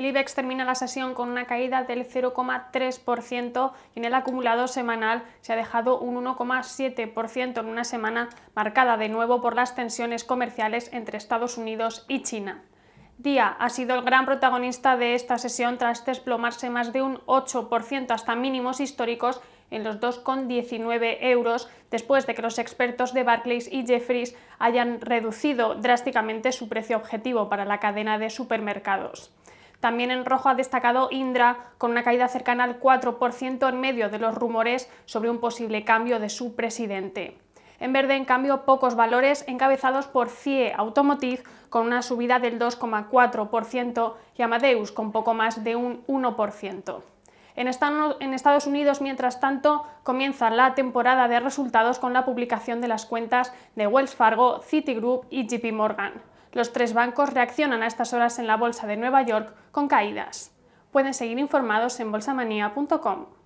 El IBEX e termina la sesión con una caída del 0,3% y en el acumulado semanal se ha dejado un 1,7% en una semana marcada de nuevo por las tensiones comerciales entre Estados Unidos y China. Día ha sido el gran protagonista de esta sesión tras desplomarse más de un 8% hasta mínimos históricos en los 2,19 euros después de que los expertos de Barclays y Jeffries hayan reducido drásticamente su precio objetivo para la cadena de supermercados. También en rojo ha destacado Indra, con una caída cercana al 4% en medio de los rumores sobre un posible cambio de su presidente. En verde, en cambio, pocos valores encabezados por CIE Automotive con una subida del 2,4% y Amadeus con poco más de un 1%. En Estados Unidos, mientras tanto, comienza la temporada de resultados con la publicación de las cuentas de Wells Fargo, Citigroup y JP Morgan. Los tres bancos reaccionan a estas horas en la Bolsa de Nueva York con caídas. Pueden seguir informados en bolsamanía.com.